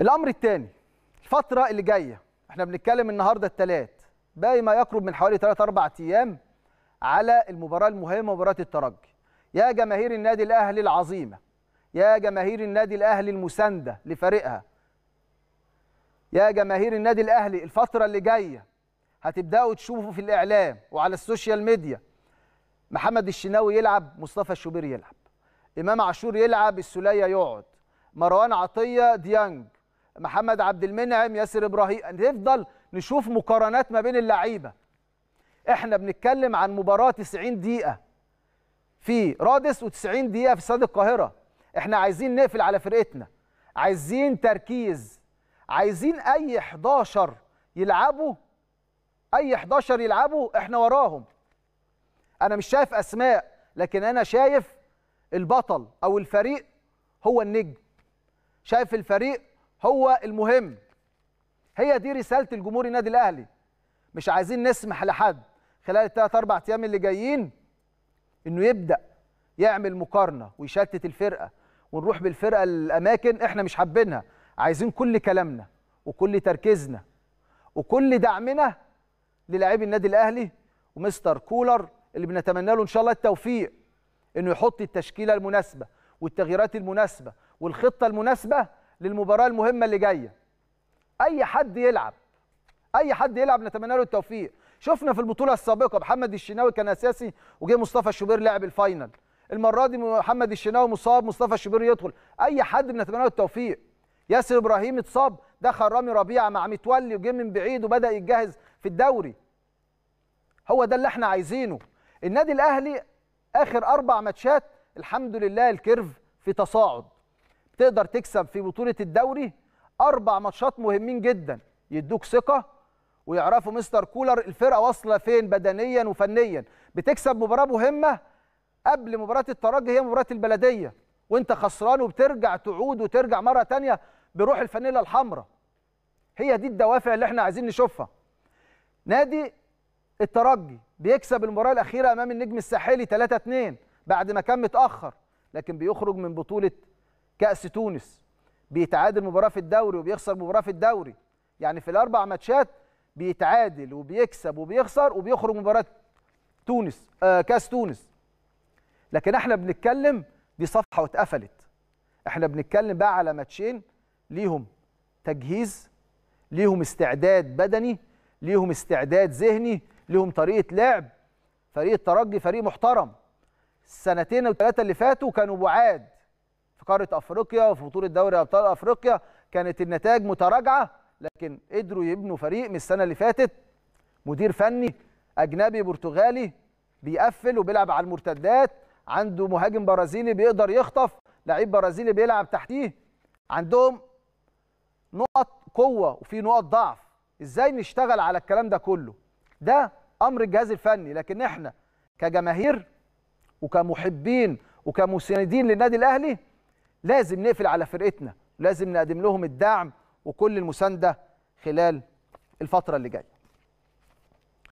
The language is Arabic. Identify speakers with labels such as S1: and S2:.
S1: الامر الثاني الفتره اللي جايه احنا بنتكلم النهارده الثلاث باقي ما يقرب من حوالي 3 4 ايام على المباراه المهمه مباراه الترجي يا جماهير النادي الاهلي العظيمه يا جماهير النادي الاهلي المسانده لفريقها يا جماهير النادي الاهلي الفتره اللي جايه هتبداوا تشوفوا في الاعلام وعلى السوشيال ميديا محمد الشناوي يلعب مصطفى الشوبير يلعب امام عاشور يلعب السوليه يقعد مروان عطيه ديانج محمد عبد المنعم ياسر ابراهيم نفضل نشوف مقارنات ما بين اللعيبه احنا بنتكلم عن مباراه 90 دقيقه في رادس و90 دقيقه في استاد القاهره احنا عايزين نقفل على فرقتنا عايزين تركيز عايزين اي 11 يلعبوا اي 11 يلعبوا احنا وراهم انا مش شايف اسماء لكن انا شايف البطل او الفريق هو النجم شايف الفريق هو المهم هي دي رساله الجمهور النادي الاهلي مش عايزين نسمح لحد خلال الثلاث اربع ايام اللي جايين انه يبدا يعمل مقارنه ويشتت الفرقه ونروح بالفرقه للاماكن احنا مش حابينها عايزين كل كلامنا وكل تركيزنا وكل دعمنا للاعبي النادي الاهلي ومستر كولر اللي بنتمنى له ان شاء الله التوفيق انه يحط التشكيله المناسبه والتغييرات المناسبه والخطه المناسبه للمباراه المهمه اللي جايه اي حد يلعب اي حد يلعب نتمنى له التوفيق شفنا في البطوله السابقه محمد الشناوي كان اساسي وجه مصطفى الشوبير لعب الفاينل المره دي محمد الشناوي مصاب مصطفى الشوبير يدخل اي حد بنتمنى له التوفيق ياسر ابراهيم اتصاب دخل رامي ربيعه مع متولي وجه من بعيد وبدا يتجهز في الدوري هو ده اللي احنا عايزينه النادي الاهلي اخر اربع ماتشات الحمد لله الكيرف في تصاعد تقدر تكسب في بطوله الدوري اربع ماتشات مهمين جدا يدوك ثقه ويعرفوا مستر كولر الفرقه واصله فين بدنيا وفنيا بتكسب مباراه مهمه قبل مباراه الترجي هي مباراه البلديه وانت خسران وبترجع تعود وترجع مره ثانيه بروح الفانيلا الحمراء هي دي الدوافع اللي احنا عايزين نشوفها نادي الترجي بيكسب المباراه الاخيره امام النجم الساحلي 3-2 بعد ما كان متاخر لكن بيخرج من بطوله كاس تونس بيتعادل مباراه في الدوري وبيخسر مباراه في الدوري يعني في الاربع ماتشات بيتعادل وبيكسب وبيخسر وبيخرج مباراه تونس آه كاس تونس لكن احنا بنتكلم دي صفحه واتقفلت احنا بنتكلم بقى على ماتشين ليهم تجهيز ليهم استعداد بدني ليهم استعداد ذهني ليهم طريقه لعب فريق الترجي فريق محترم السنتين او اللي فاتوا كانوا بعاد قاره افريقيا وفي بطوله دوري ابطال افريقيا كانت النتائج متراجعه لكن قدروا يبنوا فريق من السنه اللي فاتت مدير فني اجنبي برتغالي بيقفل وبيلعب على المرتدات عنده مهاجم برازيلي بيقدر يخطف لعيب برازيلي بيلعب تحتيه عندهم نقط قوه وفي نقط ضعف ازاي نشتغل على الكلام ده كله ده امر الجهاز الفني لكن احنا كجماهير وكمحبين وكمساندين للنادي الاهلي لازم نقفل على فرقتنا لازم نقدم لهم الدعم وكل المسانده خلال الفتره اللي جايه